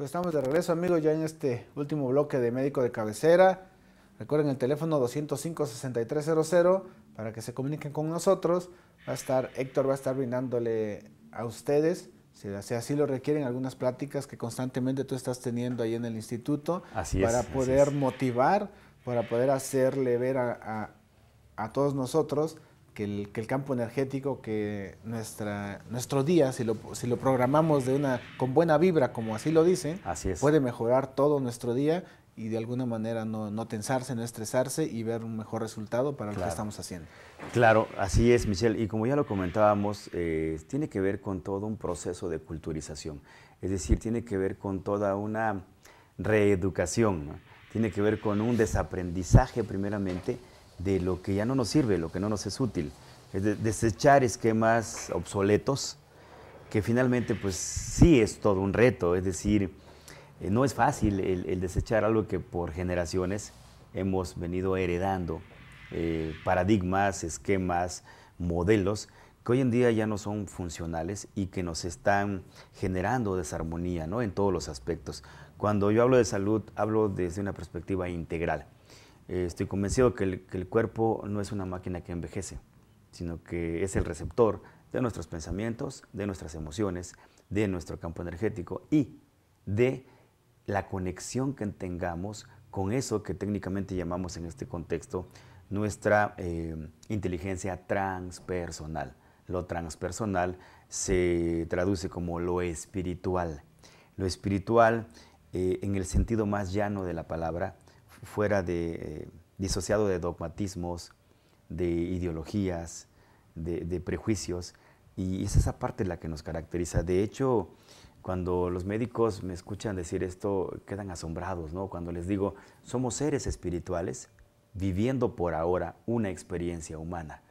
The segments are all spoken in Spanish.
Pues estamos de regreso, amigos, ya en este último bloque de médico de cabecera. Recuerden el teléfono 205-6300 para que se comuniquen con nosotros. Va a estar, Héctor va a estar brindándole a ustedes, si así lo requieren, algunas pláticas que constantemente tú estás teniendo ahí en el instituto. Así Para poder motivar, para poder hacerle ver a todos nosotros que el, campo energético, que nuestra, nuestro día, si lo, si lo programamos de una, con buena vibra, como así lo dicen, así es. puede mejorar todo nuestro día y de alguna manera no, tensarse, no estresarse y ver un mejor resultado para lo que estamos haciendo. Claro, así es, Michelle. Y como ya lo comentábamos, eh, tiene que ver con todo un proceso de culturización. Es decir, tiene que ver con toda una reeducación, tiene que ver con un desaprendizaje primeramente de lo que ya no nos sirve, lo que no nos es útil. Es desechar esquemas obsoletos, que finalmente pues sí es todo un reto, es decir, eh, no es fácil el, desechar algo que por generaciones hemos venido heredando, eh, paradigmas, esquemas, modelos, que hoy en día ya no son funcionales y que nos están generando desarmonía ¿no? en todos los aspectos. Cuando yo hablo de salud, hablo desde una perspectiva integral. Eh, estoy convencido que el, que el, cuerpo no es una máquina que envejece, sino que es el receptor de nuestros pensamientos, de nuestras emociones, de nuestro campo energético y de la conexión que tengamos con eso que técnicamente llamamos en este contexto nuestra eh, inteligencia transpersonal. Lo transpersonal se traduce como lo espiritual. Lo espiritual, eh, en el sentido más llano de la palabra, fuera de, eh, disociado de dogmatismos, de ideologías, de, de, prejuicios, y es esa parte la que nos caracteriza. De hecho, cuando los médicos me escuchan decir esto, quedan asombrados, ¿no? Cuando les digo, somos seres espirituales viviendo por ahora una experiencia humana.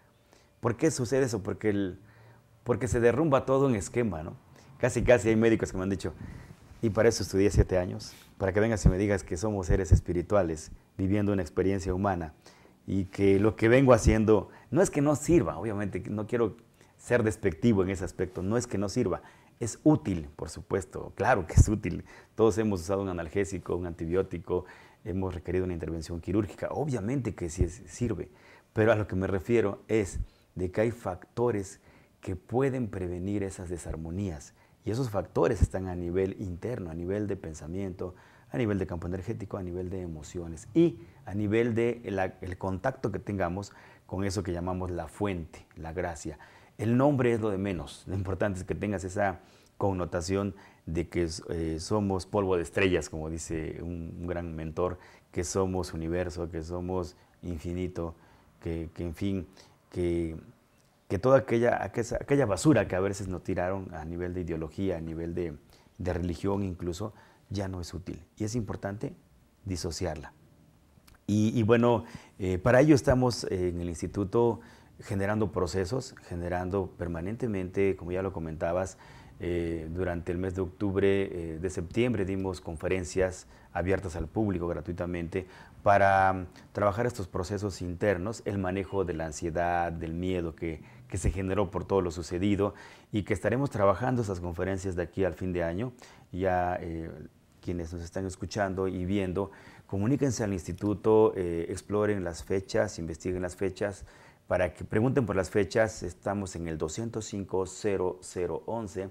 ¿Por qué sucede eso? Porque, el, porque se derrumba todo un esquema, ¿no? Casi, casi hay médicos que me han dicho, y para eso estudié siete años, para que vengas y me digas que somos seres espirituales viviendo una experiencia humana y que lo que vengo haciendo no es que no sirva, obviamente, no quiero ser despectivo en ese aspecto, no es que no sirva, es útil, por supuesto, claro que es útil. Todos hemos usado un analgésico, un antibiótico, hemos requerido una intervención quirúrgica, obviamente que sí sirve, pero a lo que me refiero es de que hay factores que pueden prevenir esas desarmonías, y esos factores están a nivel interno, a nivel de pensamiento, a nivel de campo energético, a nivel de emociones y a nivel del de contacto que tengamos con eso que llamamos la fuente, la gracia. El nombre es lo de menos, lo importante es que tengas esa connotación de que eh, somos polvo de estrellas, como dice un, gran mentor, que somos universo, que somos infinito, que en fin, que que toda aquella, aquella basura que a veces nos tiraron a nivel de ideología, a nivel de, religión incluso, ya no es útil. Y es importante disociarla. Y, bueno, eh, para ello estamos eh, en el instituto generando procesos, generando permanentemente, como ya lo comentabas, eh, durante el mes de octubre, de septiembre dimos conferencias abiertas al público gratuitamente para mm, trabajar estos procesos internos, el manejo de la ansiedad, del miedo que, se generó por todo lo sucedido y que estaremos trabajando esas conferencias de aquí al fin de año. Ya eh, quienes nos están escuchando y viendo, comuníquense al instituto, eh, exploren las fechas, investiguen las fechas. Para que pregunten por las fechas, estamos en el 205 0011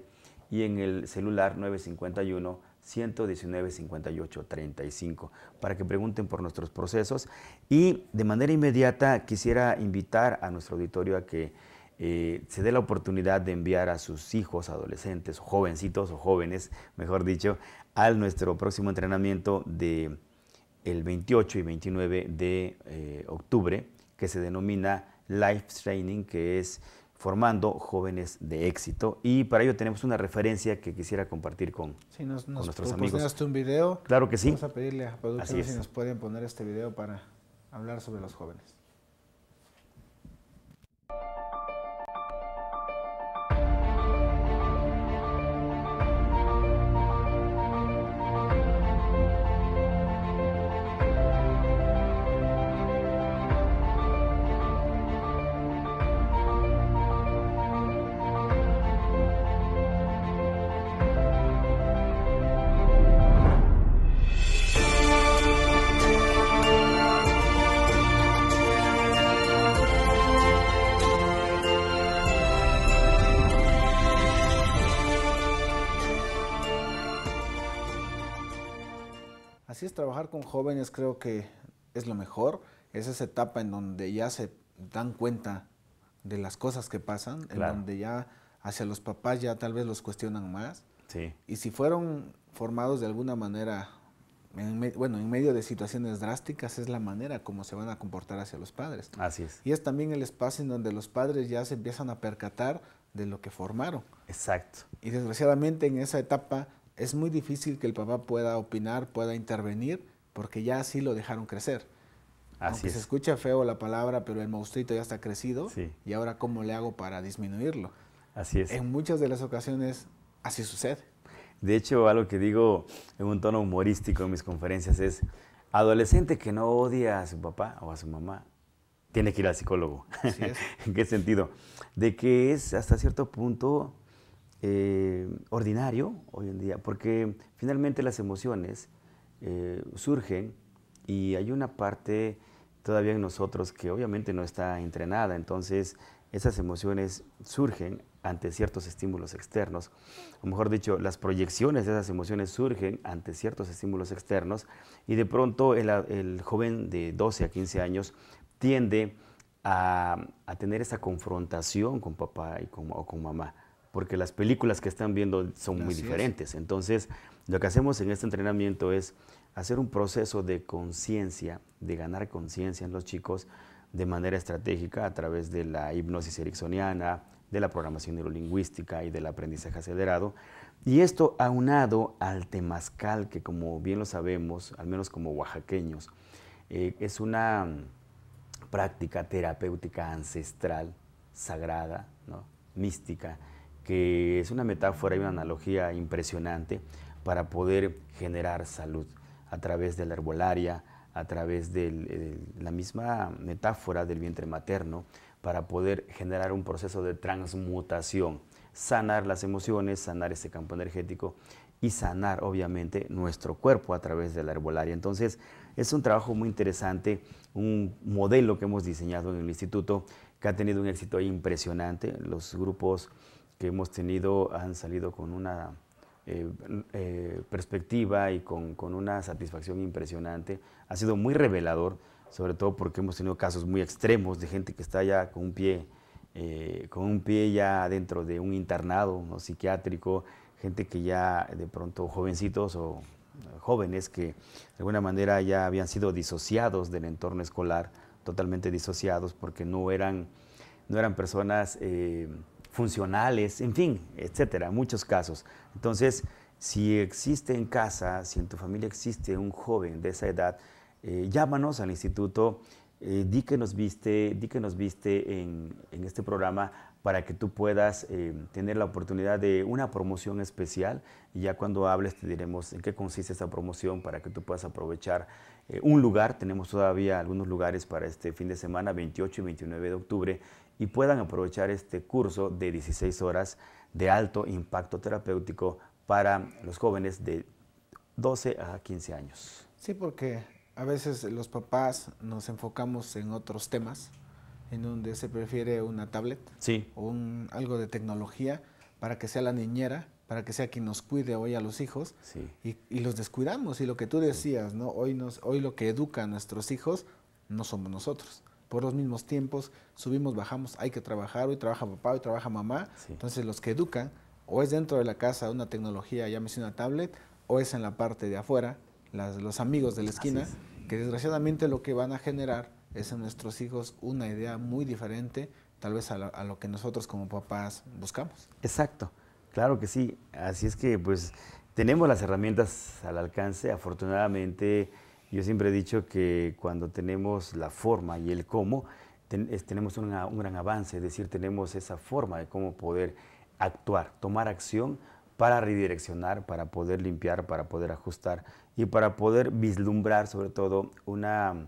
y en el celular 951 119 58 35 para que pregunten por nuestros procesos y de manera inmediata quisiera invitar a nuestro auditorio a que eh, se dé la oportunidad de enviar a sus hijos, adolescentes, jovencitos o jóvenes, mejor dicho, al nuestro próximo entrenamiento de el 28 y 29 de eh, octubre que se denomina Life Training, que es formando jóvenes de éxito. Y para ello tenemos una referencia que quisiera compartir con, nuestros amigos. con nos nuestros amigos. un video? Claro que sí. Vamos a pedirle a producción si nos pueden poner este video para hablar sobre los jóvenes. Así es, trabajar con jóvenes creo que es lo mejor. Es esa etapa en donde ya se dan cuenta de las cosas que pasan, en donde ya hacia los papás ya tal vez los cuestionan más. Sí. Y si fueron formados de alguna manera, bueno, en medio de situaciones drásticas, es la manera como se van a comportar hacia los padres. Así es. Y es también el espacio en donde los padres ya se empiezan a percatar de lo que formaron. Exacto. Y desgraciadamente en esa etapa es muy difícil que el papá pueda opinar, pueda intervenir, porque ya así lo dejaron crecer. Aunque se escucha feo la palabra, pero el monstruito ya está crecido y ahora cómo le hago para disminuirlo. Así es. En muchas de las ocasiones así sucede. De hecho, algo que digo en un tono humorístico en mis conferencias es, adolescente que no odia a su papá o a su mamá, tiene que ir al psicólogo. ¿En qué sentido? De que es hasta cierto punto eh, ordinario hoy en día, porque finalmente las emociones eh, surgen y hay una parte todavía en nosotros que obviamente no está entrenada, entonces esas emociones surgen ante ciertos estímulos externos, o mejor dicho, las proyecciones de esas emociones surgen ante ciertos estímulos externos y de pronto el, joven de 12 a 15 años tiende a, a tener esa confrontación con papá y con, o con mamá porque las películas que están viendo son muy diferentes. Entonces, lo que hacemos en este entrenamiento es hacer un proceso de conciencia, de ganar conciencia en los chicos de manera estratégica a través de la hipnosis ericksoniana, de la programación neurolingüística y del aprendizaje acelerado. Y esto aunado al temazcal, que como bien lo sabemos, al menos como oaxaqueños, eh, es una mm, práctica terapéutica ancestral, sagrada, ¿no? mística, que es una metáfora y una analogía impresionante para poder generar salud a través de la herbolaria, a través de eh, la misma metáfora del vientre materno, para poder generar un proceso de transmutación, sanar las emociones, sanar ese campo energético y sanar obviamente nuestro cuerpo a través de la herbolaria. Entonces es un trabajo muy interesante, un modelo que hemos diseñado en el instituto que ha tenido un éxito impresionante. Los grupos que hemos tenido han salido con una eh, eh, perspectiva y con, con, una satisfacción impresionante. Ha sido muy revelador, sobre todo porque hemos tenido casos muy extremos de gente que está ya con un pie, eh, con un pie ya dentro de un internado ¿no? psiquiátrico, gente que ya de pronto jovencitos o jóvenes que de alguna manera ya habían sido disociados del entorno escolar, totalmente disociados porque no eran, no eran personas funcionales, en fin, etcétera, muchos casos. Entonces, si existe en casa, si en tu familia existe un joven de esa edad, eh, llámanos al instituto, eh, di que nos viste, di que nos viste en, este programa para que tú puedas eh, tener la oportunidad de una promoción especial y ya cuando hables te diremos en qué consiste esa promoción para que tú puedas aprovechar un lugar. Tenemos todavía algunos lugares para este fin de semana, 28 y 29 de octubre, y puedan aprovechar este curso de 16 horas de alto impacto terapéutico para los jóvenes de 12 a 15 años. Sí, porque a veces los papás nos enfocamos en otros temas, en donde se prefiere una tablet sí. o un, algo de tecnología para que sea la niñera, para que sea quien nos cuide hoy a los hijos y, los descuidamos. Y lo que tú decías, hoy, hoy lo que educa a nuestros hijos no somos nosotros por los mismos tiempos, subimos, bajamos, hay que trabajar, hoy trabaja papá, hoy trabaja mamá. Entonces los que educan, o es dentro de la casa una tecnología, ya me una tablet, o es en la parte de afuera, los amigos de la esquina, que desgraciadamente lo que van a generar es en nuestros hijos una idea muy diferente tal vez a, a lo que nosotros como papás buscamos. Exacto, claro que sí. Así es que pues tenemos las herramientas al alcance, afortunadamente yo siempre he dicho que cuando tenemos la forma y el cómo, tenemos un gran avance, es decir, tenemos esa forma de cómo poder actuar, tomar acción para redireccionar, para poder limpiar, para poder ajustar y para poder vislumbrar sobre todo una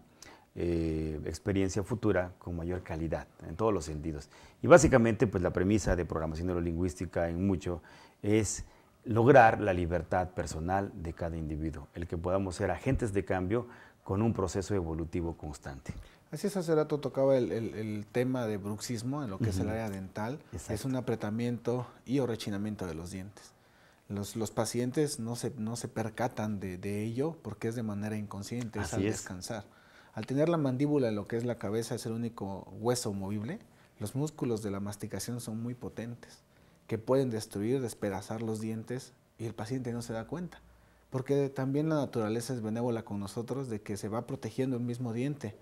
eh, experiencia futura con mayor calidad en todos los sentidos. Y básicamente pues la premisa de programación neurolingüística en mucho es lograr la libertad personal de cada individuo, el que podamos ser agentes de cambio con un proceso evolutivo constante. Así es, hace rato tocaba el, el, tema de bruxismo en lo que es el área dental. Es un apretamiento y o rechinamiento de los dientes. Los, los pacientes no se, no se percatan de, de, ello porque es de manera inconsciente, es al descansar. Al tener la mandíbula en lo que es la cabeza, es el único hueso movible, los músculos de la masticación son muy potentes que pueden destruir, despedazar los dientes y el paciente no se da cuenta. Porque también la naturaleza es benévola con nosotros de que se va protegiendo el mismo diente.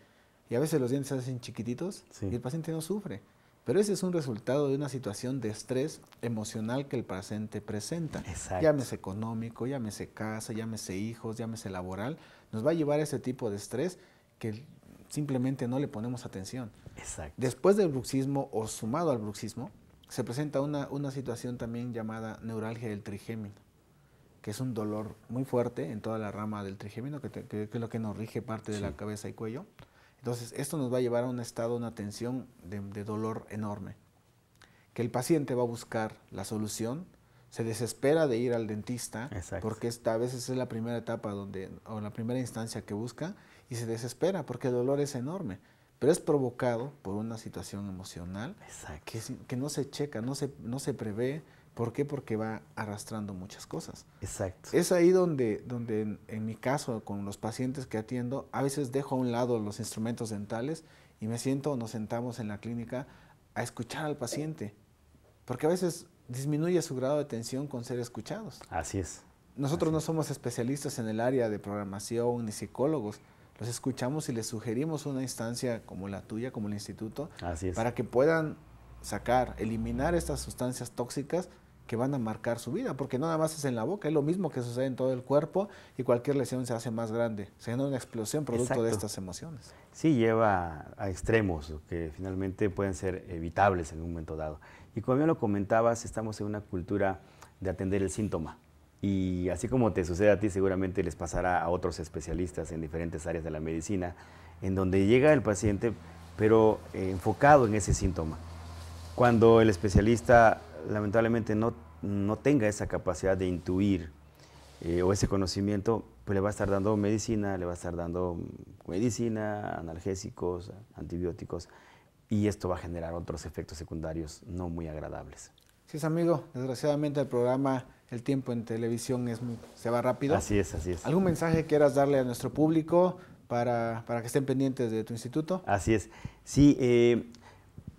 Y a veces los dientes se hacen chiquititos y el paciente no sufre. Pero ese es un resultado de una situación de estrés emocional que el paciente presenta. Exacto. Llámese económico, llámese casa, llámese hijos, llámese laboral. Nos va a llevar a ese tipo de estrés que simplemente no le ponemos atención. Exacto. Después del bruxismo o sumado al bruxismo, se presenta una, situación también llamada neuralgia del trigémino, que es un dolor muy fuerte en toda la rama del trigémino, que, es lo que nos rige parte de la cabeza y cuello. Entonces, esto nos va a llevar a un estado, una tensión de, dolor enorme, que el paciente va a buscar la solución, se desespera de ir al dentista, porque esta, a veces es la primera etapa donde, o la primera instancia que busca, y se desespera porque el dolor es enorme pero es provocado por una situación emocional que, no se checa, no se, no se prevé. ¿Por qué? Porque va arrastrando muchas cosas. Exacto. Es ahí donde, donde en, mi caso, con los pacientes que atiendo, a veces dejo a un lado los instrumentos dentales y me siento, nos sentamos en la clínica a escuchar al paciente. Porque a veces disminuye su grado de tensión con ser escuchados. Así es. Nosotros no somos especialistas en el área de programación ni psicólogos, los escuchamos y les sugerimos una instancia como la tuya, como el instituto, para que puedan sacar, eliminar estas sustancias tóxicas que van a marcar su vida, porque no nada más es en la boca, es lo mismo que sucede en todo el cuerpo y cualquier lesión se hace más grande, se genera una explosión producto de estas emociones. Sí, lleva a extremos que finalmente pueden ser evitables en un momento dado. Y como bien lo comentabas, estamos en una cultura de atender el síntoma. Y así como te sucede a ti, seguramente les pasará a otros especialistas en diferentes áreas de la medicina, en donde llega el paciente, pero eh, enfocado en ese síntoma. Cuando el especialista lamentablemente no, no tenga esa capacidad de intuir eh, o ese conocimiento, pues le va a estar dando medicina, le va a estar dando medicina, analgésicos, antibióticos, y esto va a generar otros efectos secundarios no muy agradables. Sí, es amigo, desgraciadamente el programa El tiempo en televisión es muy, se va rápido. Así es, así es. ¿Algún mensaje quieras darle a nuestro público para, que estén pendientes de tu instituto? Así es. Sí, eh,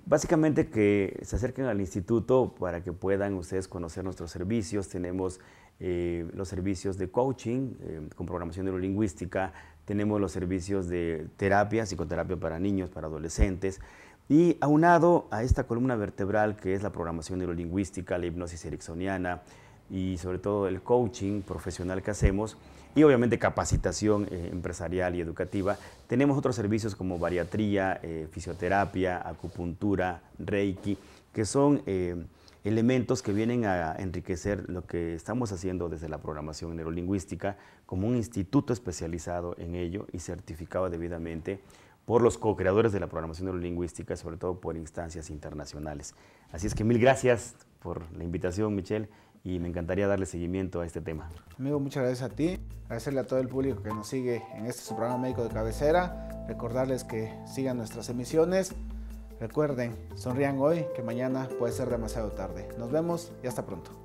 básicamente que se acerquen al instituto para que puedan ustedes conocer nuestros servicios. Tenemos eh, los servicios de coaching eh, con programación neurolingüística, tenemos los servicios de terapia, psicoterapia para niños, para adolescentes. Y aunado a esta columna vertebral que es la programación neurolingüística, la hipnosis ericksoniana y sobre todo el coaching profesional que hacemos, y obviamente capacitación eh, empresarial y educativa. Tenemos otros servicios como bariatría, eh, fisioterapia, acupuntura, reiki, que son eh, elementos que vienen a enriquecer lo que estamos haciendo desde la programación neurolingüística como un instituto especializado en ello y certificado debidamente por los co-creadores de la programación neurolingüística, sobre todo por instancias internacionales. Así es que mil gracias por la invitación, Michelle, y me encantaría darle seguimiento a este tema. Amigo, muchas gracias a ti, agradecerle a todo el público que nos sigue en este programa médico de cabecera, recordarles que sigan nuestras emisiones. Recuerden, sonrían hoy, que mañana puede ser demasiado tarde. Nos vemos y hasta pronto.